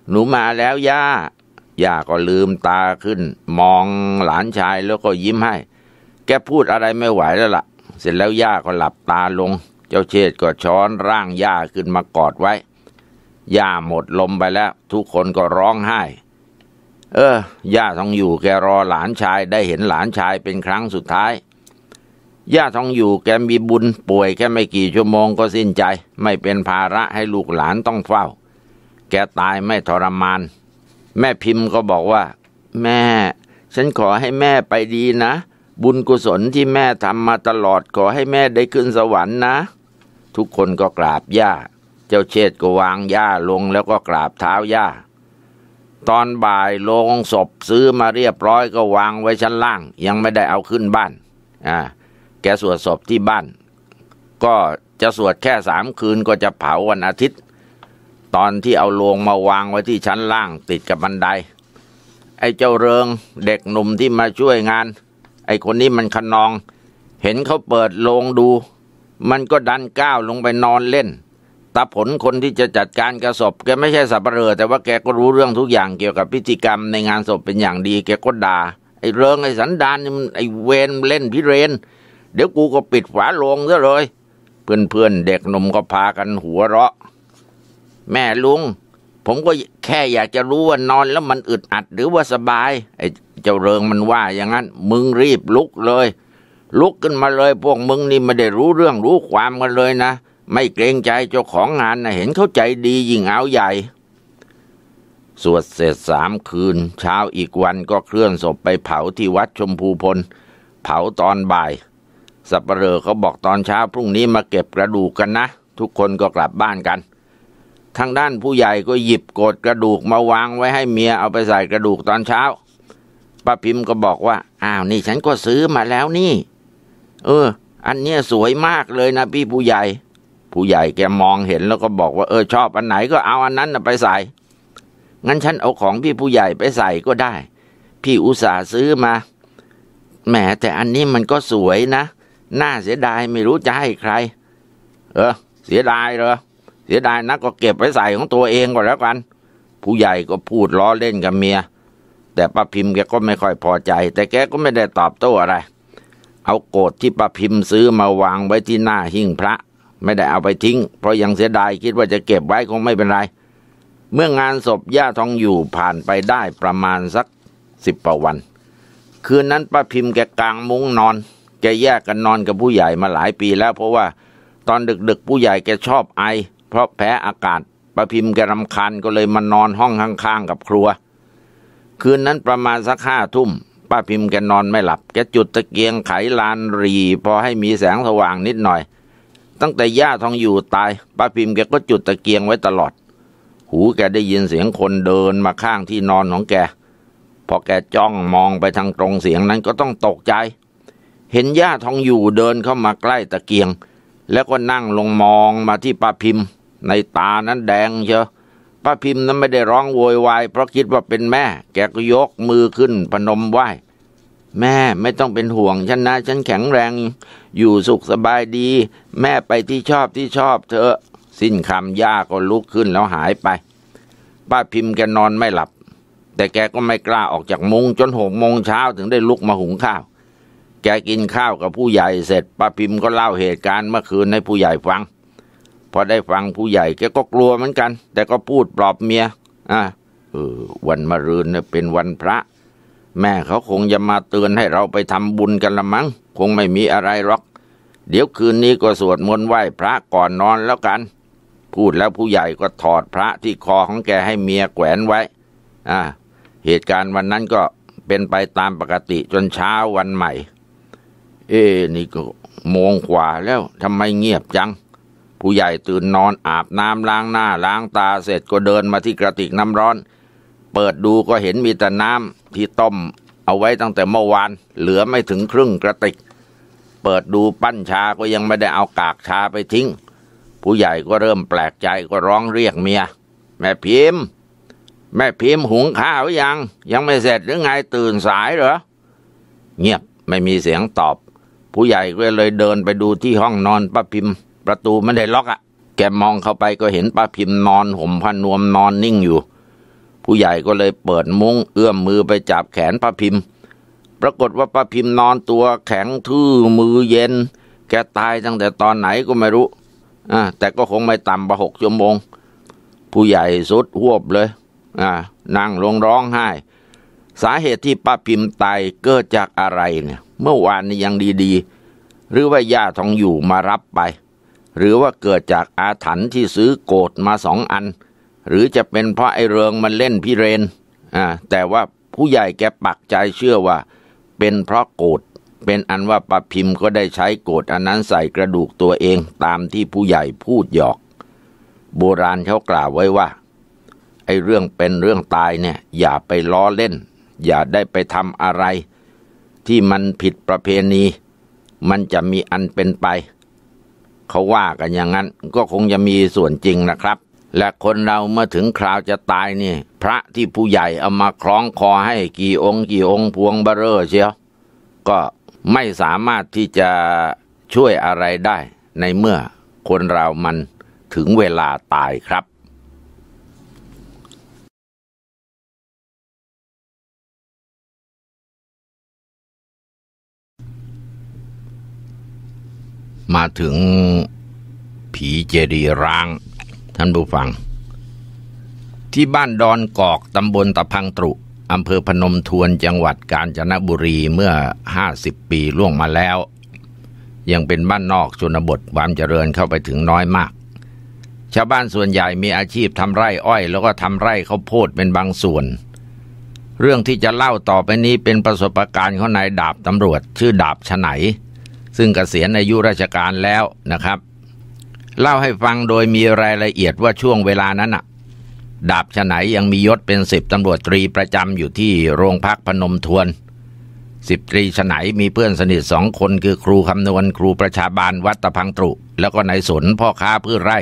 [SPEAKER 1] หนูมาแล้วย่าย่าก็ลืมตาขึ้น มองหลานชายแล้วก็ยิ้มให้ แกพูดอะไรไม่ไหวแล้วละ่ะ เสร็จแล้วย่าก็หลับตาลง เจ้าเชษก็ช้อนร่างย่าขึ้นมากอดไว้ย่าหมดลมไปแล้วทุกคนก็ร้องไห้ เออ ย่าทองอยู่แกรอหลานชายได้เห็นหลานชายเป็นครั้งสุดท้าย ย่าทองอยู่แกมีบุญป่วยแค่ไม่กี่ชั่วโมงก็สิ้นใจ ไม่เป็นภาระให้ลูกหลานต้องเฝ้า แกตายไม่ทรมาน แม่พิมพ์ก็บอกว่า แม่ ฉันขอให้แม่ไปดีนะ บุญกุศลที่แม่ทำมาตลอดขอให้แม่ได้ขึ้นสวรรค์นะ ทุกคนก็กราบย่าเจ้าเชษก็วางย่าลงแล้วก็กราบเท้าย่า ตอนบ่ายลงศพซื้อมาเรียบร้อยก็วางไว้ชั้นล่าง ยังไม่ได้เอาขึ้นบ้านอ่าแกสวดศพที่บ้านก็จะสวดแค่สามคืนก็จะเผาวันอาทิตย์ ตอนที่เอาลงมาวางไว้ที่ชั้นล่างติดกับบันได ไอ้เจ้าเริงเด็กหนุ่มที่มาช่วยงาน ไอ้คนนี้มันขนองเห็นเขาเปิดลงดู มันก็ดันก้าวลงไปนอนเล่นาผลคนที่จะจัดการกระสบแกไม่ใช่สับเปลือแต่ว่าแกก็รู้เรื่องทุกอย่างเกี่ยวกับพิธีกรรม ในงานศพเป็นอย่างดี แกก็ด่าไอ้เริงไอ้สันดานไอ้เวนเล่นพิเรนเดี๋ยวกูก็ปิดฝาลงซะเลย เพื่อนเพื่อนเด็กหนุ่มก็พากันหัวเราะ แม่ลุง ผมก็แค่อยากจะรู้ว่านอน แล้วมันอึดอัดหรือว่าสบายไอ้เจ้าเริงมันว่าอย่างนั้นมึงรีบลุกเลย ลุกขึ้นมาเลยพวกมึงนี่ไม่ได้รู้เรื่องรู้ความกันเลยนะไม่เกรงใจเจ้าของงานนะเห็นเข้าใจดียิ่งเอาใหญ่ สวดเสร็จสามคืน เช้าอีกวันก็เคลื่อนศพไปเผาที่วัดชมพูพล เผาตอนบ่ายสัปเหร่อเขาบอกตอนเช้าพรุ่งนี้มาเก็บกระดูกกันนะ ทุกคนก็กลับบ้านกัน ทางด้านผู้ใหญ่ก็หยิบโกดกระดูกมาวางไว้ให้เมียเอาไปใส่กระดูกตอนเช้าป้าพิมพ์ก็บอกว่า อ้าว นี่ฉันก็ซื้อมาแล้วนี่ เออ อันเนี้ยสวยมากเลยนะพี่ผู้ใหญ่ผู้ใหญ่แกมองเห็นแล้วก็บอกว่าเออ ชอบอันไหนก็เอาอันนั้นไปใส่ งั้นฉันเอาของพี่ผู้ใหญ่ไปใส่ก็ได้ พี่อุตส่าห์ซื้อมา แหมแต่อันนี้มันก็สวยนะ น่าเสียดายไม่รู้จะให้ใคร เออ เสียดายเหรอ เสียดายนะก็เก็บไปใส่ของตัวเองก่อนแล้วกัน ผู้ใหญ่ก็พูดล้อเล่นกับเมีย แต่ป้าพิมพ์แกก็ไม่ค่อยพอใจ แต่แกก็ไม่ได้ตอบโต้อะไร เอาโกดที่ป้าพิมพ์ซื้อมาวางไว้ที่หน้าหิ้งพระไม่ได้เอาไปทิ้ง เพราะยังเสียดายคิดว่าจะเก็บไว้คงไม่เป็นไร เมื่องานศพย่าทองอยู่ผ่านไปได้ประมาณสักสิบประวัน คืนนั้นป้าพิมพ์แกกลางมุ้งนอนแกแยกกันนอนกับผู้ใหญ่มาหลายปีแล้ว เพราะว่าตอนดึกๆผู้ใหญ่แกชอบไอ เพราะแพ้อากาศป้าพิมพ์แกรำคาญก็เลยมานอนห้องข้างๆ กับครัว คืนนั้นประมาณสักห้าทุ่มป้าพิมพ์แกนอนไม่หลับแกจุดตะเกียงไขลานรีพอให้มีแสงสว่างนิดหน่อยตั้งแต่ย่าทองอยู่ตายป้าพิมแกก็จุดตะเกียงไว้ตลอด หูแกได้ยินเสียงคนเดินมาข้างที่นอนของแก พอแกจ้องมองไปทางตรงเสียงนั้นก็ต้องตกใจ เห็นย่าทองอยู่เดินเข้ามาใกล้ตะเกียง แล้วก็นั่งลงมองมาที่ป้าพิมในตานั้นแดงเชียวป้าพิมนั้นไม่ได้ร้องโวยวายเพราะคิดว่าเป็นแม่ แกก็ยกมือขึ้น พนมไหว้แม่ไม่ต้องเป็นห่วงฉันนะฉันแข็งแรงอยู่สุขสบายดี แม่ไปที่ชอบที่ชอบเธอ สิ้นคำย่าก็ลุกขึ้นแล้วหายไป ป้าพิมพ์แกนอนไม่หลับ แต่แกก็ไม่กล้า ออกจากมุงจนหกโมงเช้าถึงได้ลุกมาหุงข้าว แกกินข้าวกับผู้ใหญ่เสร็จ ป้าพิมพ์ก็เล่าเหตุการณ์เมื่อคืนให้ผู้ใหญ่ฟังพอได้ฟังผู้ใหญ่แกก็กลัวเหมือนกัน แต่ก็พูดปลอบเมียอ่ะเออวันมะรืนเป็นวันพระแม่เขาคงจะมาเตือนให้เราไปทำบุญกันละมั้งคงไม่มีอะไรหรอก เดี๋ยวคืนนี้ก็สวดมนต์ไหว้พระก่อนนอนแล้วกัน พูดแล้วผู้ใหญ่ก็ถอดพระที่คอของแกให้เมียแขวนไว้อ่าเหตุการณ์วันนั้นก็เป็นไปตามปกติจนเช้าวันใหม่ เอ๊นี่ก็โมงกว่าแล้วทำไมเงียบจัง ผู้ใหญ่ตื่นนอนอาบน้ำล้างหน้าล้างตาเสร็จก็เดินมาที่กระติกน้ำร้อนเปิดดูก็เห็นมีแต่น้ำที่ต้มเอาไว้ตั้งแต่เมื่อวาน เหลือไม่ถึงครึ่งกระติก เปิดดูปั้นชาก็ยังไม่ได้เอากากชาไปทิ้ง ผู้ใหญ่ก็เริ่มแปลกใจก็ร้องเรียกเมียแม่พิมพ์แม่พิมพ์หุงข้าวยัง ยังไม่เสร็จหรือไงตื่นสายเหรอเงียบไม่มีเสียงตอบ ผู้ใหญ่ก็เลยเดินไปดูที่ห้องนอนป้าพิมพ์ ประตูไม่ได้ล็อกอะ่ะแกมองเข้าไปก็เห็นป้าพิมพ์นอนห่มผ้านวมนอนนิ่งอยู่ผู้ใหญ่ก็เลยเปิดมุ้งเอื้อมมือไปจับแขนป้าพิมพ์ปรากฏว่าป้าพิมพ์นอนตัวแข็งทื่อมือเย็นแกตายตั้งแต่ตอนไหนก็ไม่รู้อ่าแต่ก็คงไม่ต่ำกว่าหกชั่วโมง ผู้ใหญ่สุดหวบเลยอ่านั่งลงร้องไห้ สาเหตุที่ป้าพิมพ์ตายเกิดจากอะไรเนี่ย เมื่อวานนี้ยังดีๆ หรือว่าย่าทองอยู่มารับไป หรือว่าเกิดจากอาถรรพ์ที่ซื้อโกดมาสองอันหรือจะเป็นเพราะไอเรืองมันเล่นพี่เรน อ่าแต่ว่าผู้ใหญ่แกปักใจเชื่อว่า เป็นเพราะโกรธเป็นอันว่าปะพิมพ์ก็ได้ใช้โกรธอันนั้นใส่กระดูกตัวเองตามที่ผู้ใหญ่พูดหยอก โบราณเขากล่าวไว้ว่าไอ้เรื่องเป็นเรื่องตายเนี่ย อย่าไปล้อเล่น อย่าได้ไปทำอะไร ที่มันผิดประเพณี มันจะมีอันเป็นไปเขาว่ากันอย่างนั้น ก็คงจะมีส่วนจริงนะครับและคนเราเมื่อถึงคราวจะตายนี่พระที่ผู้ใหญ่เอามาคล้องคอให้กี่องค์กี่องค์พวงเบรอเชียวก็ไม่สามารถที่จะช่วยอะไรได้ในเมื่อคนเรามันถึงเวลาตายครับ มาถึงผีเจดีร้างท่านผู้ฟัง ที่บ้านดอนกอกตำบลตะพังตรุอำเภอพนมทวนจังหวัดกาญจนบุรีเมื่อห้าสิบปีล่วงมาแล้ว ยังเป็นบ้านนอกชนบทความเจริญเข้าไปถึงน้อยมาก ชาวบ้านส่วนใหญ่มีอาชีพทำไร่อ้อยแล้วก็ทำไร่ข้าวโพดเป็นบางส่วน เรื่องที่จะเล่าต่อไปนี้เป็นประสบการณ์ของนายดาบตำรวจชื่อดาบฉไหน ซึ่งกเกษียณอายุราชการแล้วนะครับเล่าให้ฟังโดยมีรายละเอียดว่าช่วงเวลานั้นอะดาบฉไหนยังมียศเป็นสิบตำรวจตรีประจำอยู่ที่โรงพักพนมทวนสิบตรีฉไหนมีเพื่อนสนิทสองคนคือครูคำนวณครูประชาบาลวัดตะพังตรุแล้วก็นายสนพ่อค้าพืชไร่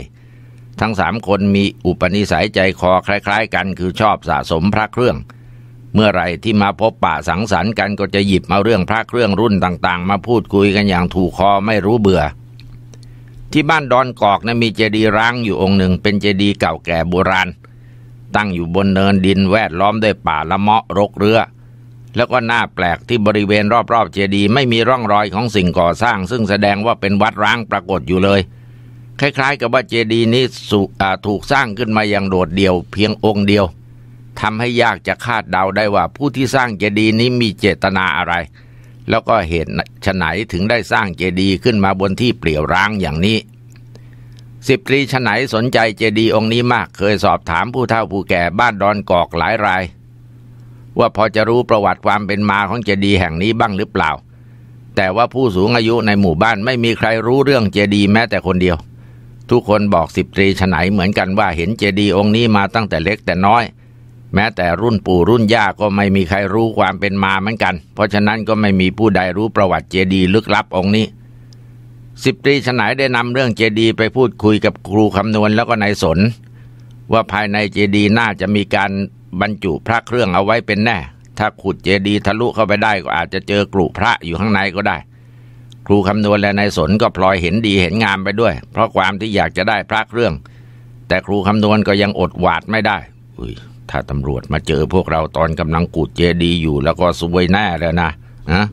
[SPEAKER 1] ทั้งสามคนมีอุปนิสัยใจคอคล้ายๆกันคือชอบสะสมพระเครื่อง เมื่อไรที่มาพบป่าสังสรรค์กันก็จะหยิบเอาเรื่องพระเครื่องรุ่นต่าง ๆ มาพูดคุยกันอย่างถูกคอไม่รู้เบื่อที่บ้านดอนกอกนะมีเจดีย์ร้างอยู่องค์หนึ่งเป็นเจดีย์เก่าแก่โบราณ ตั้งอยู่บนเนินดินแวดล้อมด้วยป่าละเมาะรกเรือแล้วก็น่าแปลกที่บริเวณรอบ ๆ เจดีย์ไม่มีร่องรอยของสิ่งก่อสร้าง ซึ่งแสดงว่าเป็นวัดร้างปรากฏอยู่เลย คล้าย ๆ กับว่าเจดีย์นี้ถูกสร้างขึ้นมาอย่างโดดเดี่ยว เพียงองค์เดียวทำให้ยากจะคาดเดาได้ว่าผู้ที่สร้างเจดีย์นี้มีเจตนาอะไรแล้วก็เหตุฉไหนถึงได้สร้างเจดีย์ขึ้นมาบนที่เปลี่ยวร้างอย่างนี้สิบตรีฉไหนสนใจเจดีย์องค์นี้มากเคยสอบถามผู้เฒ่าผู้แก่บ้านดอนกอกหลายราย ว่าพอจะรู้ประวัติความเป็นมาของเจดีย์แห่งนี้บ้างหรือเปล่า แต่ว่าผู้สูงอายุในหมู่บ้านไม่มีใครรู้เรื่องเจดีย์แม้แต่คนเดียว ทุกคนบอกสิบตรีฉไหนเหมือนกันว่าเห็นเจดีย์องค์นี้มาตั้งแต่เล็กแต่น้อยแม้แต่รุ่นปู่รุ่นย่าก็ไม่มีใครรู้ความเป็นมาเหมือนกัน เพราะฉะนั้นก็ไม่มีผู้ใดรู้ประวัติเจดีลึกลับองค์นี้ สิบตรีฉนายได้นำเรื่องเจดีไปพูดคุยกับครูคำนวณแล้วก็นายสนว่าภายในเจดีน่าจะมีการบรรจุพระเครื่องเอาไว้เป็นแน่ ถ้าขุดเจดีทะลุเข้าไปได้ก็อาจจะเจอกลุ่พระอยู่ข้างในก็ได้ ครูคำนวณและนายสนก็พลอยเห็นดีเห็นงามไปด้วย เพราะความที่อยากจะได้พระเครื่อง แต่ครูคำนวณก็ยังอดหวาดไม่ได้ถ้าตำรวจมาเจอพวกเราตอนกำลังกุดเจดีอยู่ แล้วก็ซวยแน่เลยนะนะ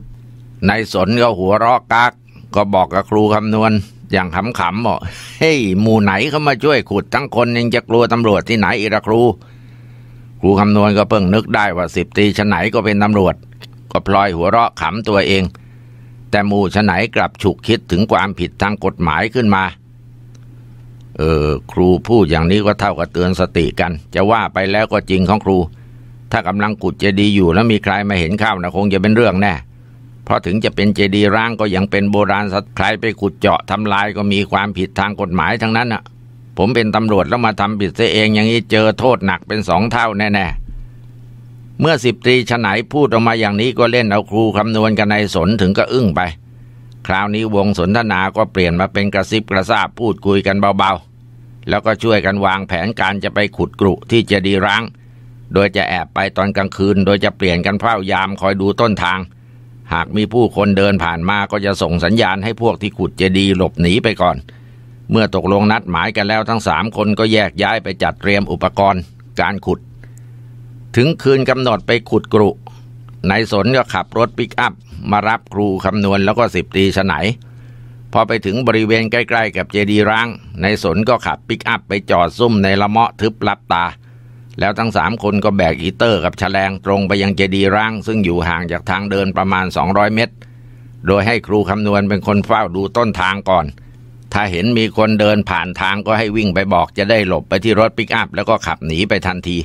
[SPEAKER 1] ในสนก็หัวรอกกักก็บอกกับครูคำนวณ อย่างขำๆบอกเฮ้ยหมู่ไหนเขามาช่วย ขุดทั้งคนยังจะกลัวตำรวจที่ไหนอีกครู ครูคำนวณก็เพิ่งนึกได้ว่าสิบตีชนไหนก็เป็นตำรวจ ก็พลอยหัวเราะขำตัวเอง แต่หมู่ชนไหนกลับฉุกคิดถึงความผิดทางกฎหมายขึ้นมาเออครูพูดอย่างนี้ก็เท่ากับเตือนสติกัน จะว่าไปแล้วก็จริงของครู ถ้ากำลังกุดเจดีย์อยู่แล้วมีใครมาเห็นเข้านะคงจะเป็นเรื่องแน่เพราะถึงจะเป็นเจดีย์ร้างก็ยังเป็นโบราณสัตว์ใครไปขุดเจาะทำลายก็มีความผิดทางกฎหมายทั้งนั้นอะ่ะ ผมเป็นตำรวจแล้วมาทำผิดเสียเองอย่างนี้เจอโทษหนักเป็นสองเท่าแน่ๆเมื่อสิบตรีฉไหนพูดออกมาอย่างนี้ก็เล่นเอาครูคำนวณกันในสนถึงก็อึ้งไปคราวนี้วงสนทนาก็เปลี่ยนมาเป็นกระซิบกระซาบพูดคุยกันเบาๆ แล้วก็ช่วยกันวางแผนการจะไปขุดกรุที่เจดีร้างโดยจะแอบไปตอนกลางคืน โดยจะเปลี่ยนกันเฝ้ายามคอยดูต้นทาง หากมีผู้คนเดินผ่านมาก็จะส่งสัญญาณให้พวกที่ขุดเจดีหลบหนีไปก่อน เมื่อตกลงนัดหมายกันแล้วทั้งสามคนก็แยกย้ายไปจัดเตรียมอุปกรณ์ การขุด ถึงคืนกำหนดไปขุดกรุนายสนก็ขับรถปิกอัพมารับครูคำนวณแล้วก็สิบตีฉไหนพอไปถึงบริเวณใกล้ ๆ กับเจดีร้างนายสนก็ขับปิกอัพไปจอดซุ่มในละเมาะทึบลับตา แล้วทั้งสามคนก็แบกอีเตอร์ กับแฉลง ตรงไปยังเจดีร้าง ซึ่งอยู่ห่างจากทางเดินประมาณ 200 เมตร โดยให้ครูคำนวณเป็นคนเฝ้าดูต้นทางก่อน ถ้าเห็นมีคนเดินผ่านทางก็ให้วิ่งไปบอก จะได้หลบไปที่รถปิกอัพแล้วก็ขับหนีไปทันที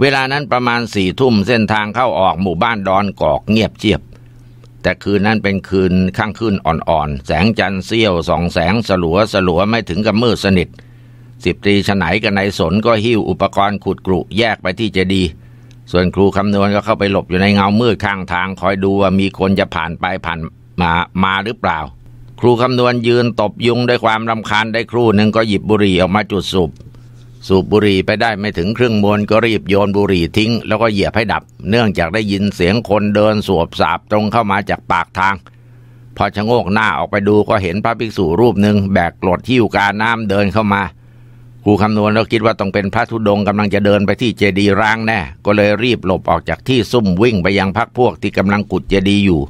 [SPEAKER 1] เวลานั้นประมาณสี่ทุ่มเส้นทางเข้าออกหมู่บ้านดอนกอกเงียบเชียบ แต่คืนนั้นเป็นคืนข้างขึ้นอ่อนๆแสงจันทร์เสี้ยวสองแสงสลัวสลัวไม่ถึงกับมืดสนิทสิบตรีฉไหนกับนายสนก็หิ้วอุปกรณ์ขุดกรุแยกไปที่เจดีส่วนครูคำนวณก็เข้าไปหลบอยู่ในเงามืดข้างทาง คอยดูว่ามีคนจะผ่านไปผ่านมามาหรือเปล่า ครูคำนวณยืนตบยุงด้วยความรำคาญได้ครู่หนึ่งก็หยิบบุหรี่ออกมาจุดสูบสูบบุหรี่ไปได้ไม่ถึงครึ่งมวนก็รีบโยนบุหรี่ทิ้งแล้วก็เหยียบให้ดับ เนื่องจากได้ยินเสียงคนเดินสวบสาบตรงเข้ามาจากปากทาง พอชะโงกหน้าออกไปดูก็เห็นพระภิกษุรูปหนึ่งแบกกรดที่อยู่กาน้ำเดินเข้ามาครูคำนวณแล้วคิดว่าต้องเป็นพระธุดงกำลังจะเดินไปที่เจดีย์ร้างแน่ ก็เลยรีบหลบออกจากที่ซุ่มวิ่งไปยังพักพวกที่กำลังกุดเจดีย์อยู่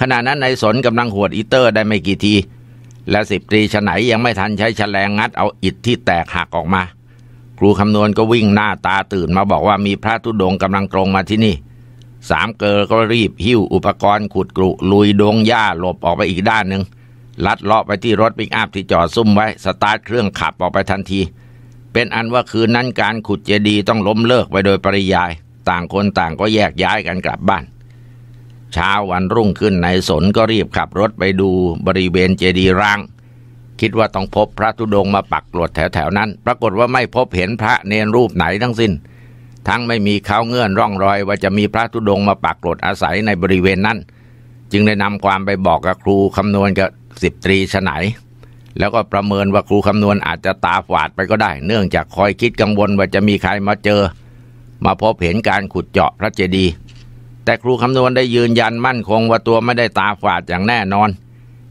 [SPEAKER 1] ขณะนั้นนายสนกำลังหวดอีเตอร์ได้ไม่กี่ทีและสิบตรีฉไหนยังไม่ทันใช้แฉลงงัดเอาอิฐที่แตกหักออกมา ครูคำนวณก็วิ่งหน้าตาตื่นมาบอกว่ามีพระธุดงกำลังตรงมาที่นี่สามเกลอก็รีบหิ้วอุปกรณ์ขุดกรุลุยดงหญ้าหลบออกไปอีกด้านหนึ่ง ลัดเลาะไปที่รถปิกอัพที่จอดซุ่มไว้สตาร์ทเครื่องขับออกไปทันที เป็นอันว่าคืนนั้นการขุดเจดีย์ต้องล้มเลิกไปโดยปริยาย ต่างคนต่างก็แยกย้ายกันกลับบ้านเช้าวันรุ่งขึ้นนายสนก็รีบขับรถไปดูบริเวณเจดีย์ร้าง คิดว่าต้องพบพระธุดงมาปักหลดแถวๆนั้น ปรากฏว่าไม่พบเห็นพระเนรรูปไหนทั้งสิน้นทั้งไม่มีเขาเงื่อนร่องรอยว่าจะมีพระธุดงมาปักหลดอาศัยในบริเวณนั้น จึงได้นำความไปบอกกับครูคำนวณกับสิบตรีฉไหนแล้วก็ประเมินว่าครูคำนวณอาจจะตาฝาดไปก็ได้ เนื่องจากคอยคิดกังวลว่าจะมีใครมาเจอ มาพบเห็นการขุดเจาะพระเจดีย์แต่ครูคำนวณได้ยืนยันมั่นคงว่าตัวไม่ได้ตาฝาดอย่างแน่นอน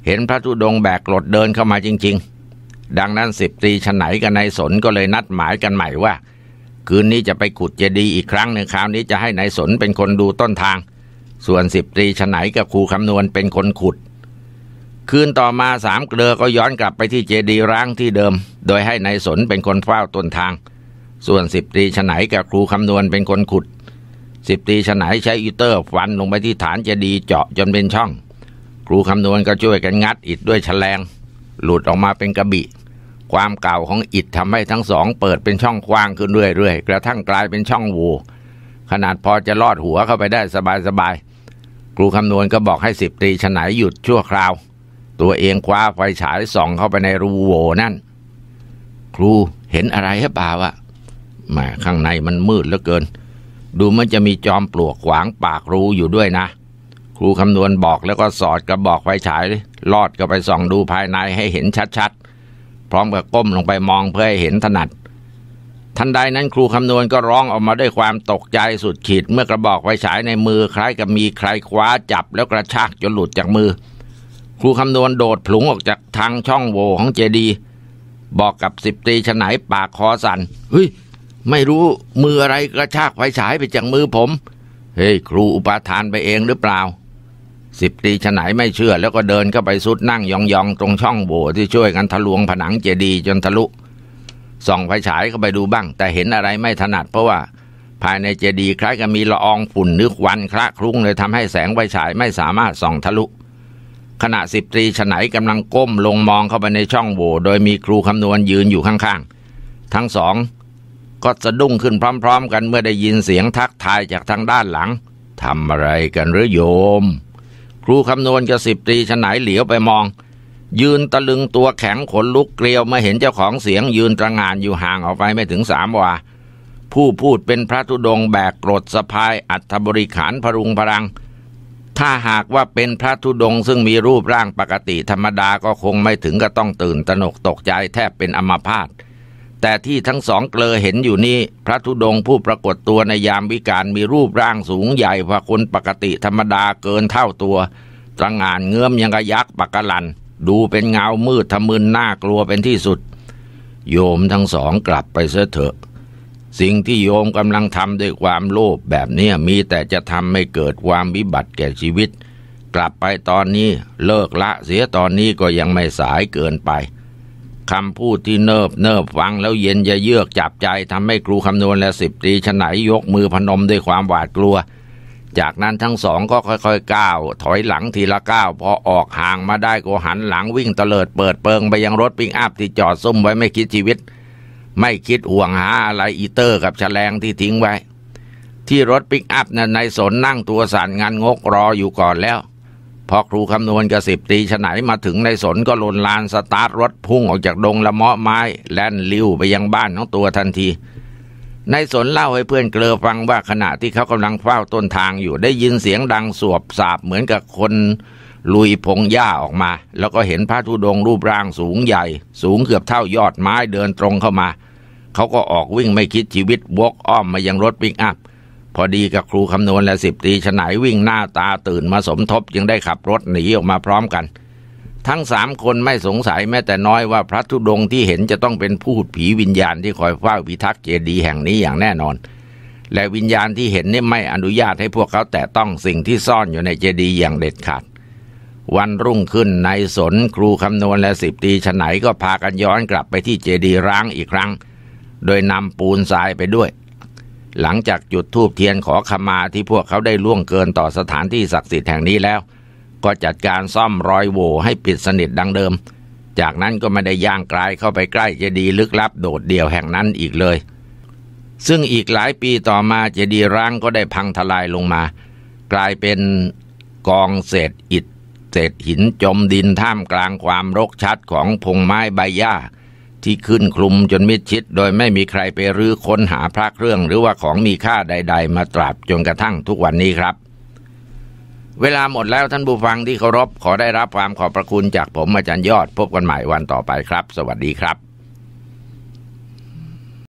[SPEAKER 1] เห็นพระธุดงแบกหลดเดินเข้ามาจริงๆ ดังนั้นสิบตรีชไหนกับนายสนก็เลยนัดหมายกันใหม่ว่า คืนนี้จะไปขุดเจดีย์อีกครั้งหนึ่งคราวนี้จะให้นายสนเป็นคนดูต้นทางส่วนสิบตรีชไหนกับครูคำนวณเป็นคนขุดคืนต่อมาสามเกลือก็ย้อนกลับไปที่เจดีย์ร้างที่เดิมโดยให้ในายสนเป็นคนเฝ้าต้นทาง ส่วนสิบตรีฉไหนกับครูคำนวณเป็นคนขุดสิบตีฉนายใช้อีเตอร์ฟันลงไปที่ฐานเจดีเจาะจนเป็นช่อง ครูคำนวณก็ช่วยกันงัดอิดด้วยแฉลง หลุดออกมาเป็นกระบี่ความเก่าของอิดทำให้ทั้งสองเปิดเป็นช่องกว้างขึ้นเรื่อยๆกระทั่งกลายเป็นช่องโวูขนาดพอจะลอดหัวเข้าไปได้สบายๆครูคำนวณก็บอกให้สิบตีฉนายหยุดชั่วคราว ตัวเองคว้าไฟฉายส่องเข้าไปในรูโว่นั่นครูเห็นอะไรหรือเปล่าอะมาข้างในมันมืดเหลือเกินดูมันจะมีจอมปลวกขวางปากรูอยู่ด้วยนะ ครูคำนวณบอกแล้วก็สอดกระบอกไฟฉายลอดก็ไปส่องดูภายใน ให้เห็นชัดๆ พร้อมกับก้มลงไปมองเพื่อให้เห็นถนัด ทันใดนั้นครูคำนวณก็ร้องออกมาด้วยความตกใจสุดขีดเมื่อกระบอกไฟฉายในมือ คล้ายกับมีใครคว้าจับแล้วกระชากจนหลุดจากมือ ครูคำนวณโดดผลุงออกจากทางช่องโหว่ของเจดี บอกกับสิบตรีฉนายปากคอสัน่นเฮ้ยไม่รู้มืออะไรกระชากไฟฉายไปจากมือผม เฮ้ย ครูอุปาทานไปเองหรือเปล่า สิบตีฉนายไม่เชื่อแล้วก็เดินเข้าไปสุดนั่งยองๆ ตรงช่องโบวที่ช่วยกันทะลวงผนังเจดีย์จนทะลุส่องไฟฉายเข้าไปดูบ้าง แต่เห็นอะไรไม่ถนัดเพราะว่า ภายในเจดีย์คล้ายกับมีละอองฝุ่นนึกวันคละคลุ้งเลยทำให้แสงไฟฉายไม่สามารถส่องทะลุ ขณะสิบตรีฉนายกำลังก้มลงมองเข้าไปในช่องโบว์โดยมีครูคำนวณยืนอยู่ข้างๆ ทั้งสองก็สะดุ้งขึ้นพร้อมๆกันเมื่อได้ยินเสียงทักทายจากทางด้านหลัง ทำอะไรกันหรือโยม ครูคำนวณกับสิบตรีฉนายเหลียวไปมอง ยืนตะลึงตัวแข็งขนลุกเกลียวมาเห็นเจ้าของเสียงยืนตรงานอยู่ห่างออกไปไม่ถึงสามวาผู้พูดเป็นพระธุดงแบกกรดสะพายอัฐบริขารพรุงพรัง ถ้าหากว่าเป็นพระธุดงซึ่งมีรูปร่างปกติธรรมดาก็คงไม่ถึงกับต้องตื่นตระหนกตกใจแทบเป็นอมาพาธแต่ที่ทั้งสองเกลอเห็นอยู่นี้ พระธุดงผู้ปรากฏตัวในยามวิการมีรูปร่างสูงใหญ่กว่าคนปกติธรรมดาเกินเท่าตัว ตระงานเงื้อมยังกระยักษ์ปักกลันดูเป็นเงามืดทะมึนน่ากลัวเป็นที่สุด โยมทั้งสองกลับไปเสเถอะ สิ่งที่โยมกำลังทำด้วยความโลภแบบนี้มีแต่จะทำไม่เกิดความวิบัติแก่ชีวิต กลับไปตอนนี้เลิกละเสียตอนนี้ก็ยังไม่สายเกินไปคำพูดที่เนิบเนิบฟังแล้วเย็นจะเยือกจับใจทำให้ครูคำนวณและสิบตรีฉไหนยกมือพนมด้วยความหวาดกลัว จากนั้นทั้งสองก็ค่อยๆก้าวถอยหลังทีละก้าว พอออกห่างมาได้ก็หันหลังวิ่งเตลิดเปิดเปิงไปยังรถปิ้งอัพที่จอดซุ่มไว้ไม่คิดชีวิต ไม่คิดห่วงหาอะไรอีเตอร์กับฉลงที่ทิ้งไว้ ที่รถปิ้งอัพนั้นนสนนั่งตัวสั่นงานงกรออยู่ก่อนแล้วพอครูคำนวณกระสิบตีฉไหนมาถึงในสนก็ลนลานสตาร์ทรถพุ่งออกจากดงละเมาะไม้แล่นลิ้วไปยังบ้านของตัวทันที ในสนเล่าให้เพื่อนเกลอฟังว่าขณะที่เขากำลังเฝ้าต้นทางอยู่ได้ยินเสียงดังสวบสาบเหมือนกับคนลุยพงหญ้าออกมา แล้วก็เห็นพระธุดงรูปร่างสูงใหญ่สูงเกือบเท่ายอดไม้เดินตรงเข้ามา เขาก็ออกวิ่งไม่คิดชีวิตวกอ้อมมายังรถปิกอัพพอดีกับครูคำนวณและสิบตีฉนายวิ่งหน้าตาตื่นมาสมทบจึงได้ขับรถหนีออกมาพร้อมกัน ทั้งสามคนไม่สงสัยแม้แต่น้อยว่าพระธุดงที่เห็นจะต้องเป็นผู้หุดผีวิญญาณที่คอยเฝ้าพิทักษ์เจดีย์แห่งนี้อย่างแน่นอน และวิญญาณที่เห็นนี่ไม่อนุญาตให้พวกเขาแตะต้องสิ่งที่ซ่อนอยู่ในเจดีย์อย่างเด็ดขาด วันรุ่งขึ้นนายสนครูคำนวณและสิบตีฉนัยก็พากันย้อนกลับไปที่เจดีย์ร้างอีกครั้งโดยนำปูนทรายไปด้วยหลังจากจุดทูบเทียนขอขมาที่พวกเขาได้ล่วงเกินต่อสถานที่ศักดิ์สิทธิ์แห่งนี้แล้ว ก็จัดการซ่อมรอยโหว่ให้ปิดสนิทดังเดิม จากนั้นก็ไม่ได้ย่างกลายเข้าไปใกล้เจดีย์ลึกลับโดดเดี่ยวแห่งนั้นอีกเลย ซึ่งอีกหลายปีต่อมาเจดีย์ร้างก็ได้พังทลายลงมา กลายเป็นกองเศษอิฐ เศษหินจมดินท่ามกลางความรกชัดของพงไม้ใบหญ้าที่ขึ้นคลุมจนมิดชิด โดยไม่มีใครไปรื้อค้นหาพระเครื่องหรือว่าของมีค่าใด ๆ มาตราบจนกระทั่งทุกวันนี้ครับ เวลาหมดแล้วท่านผู้ฟังที่เคารพขอได้รับความขอบพระคุณจากผมอาจารย์ยอดพบกันใหม่วันต่อไปครับ สวัสดีครับ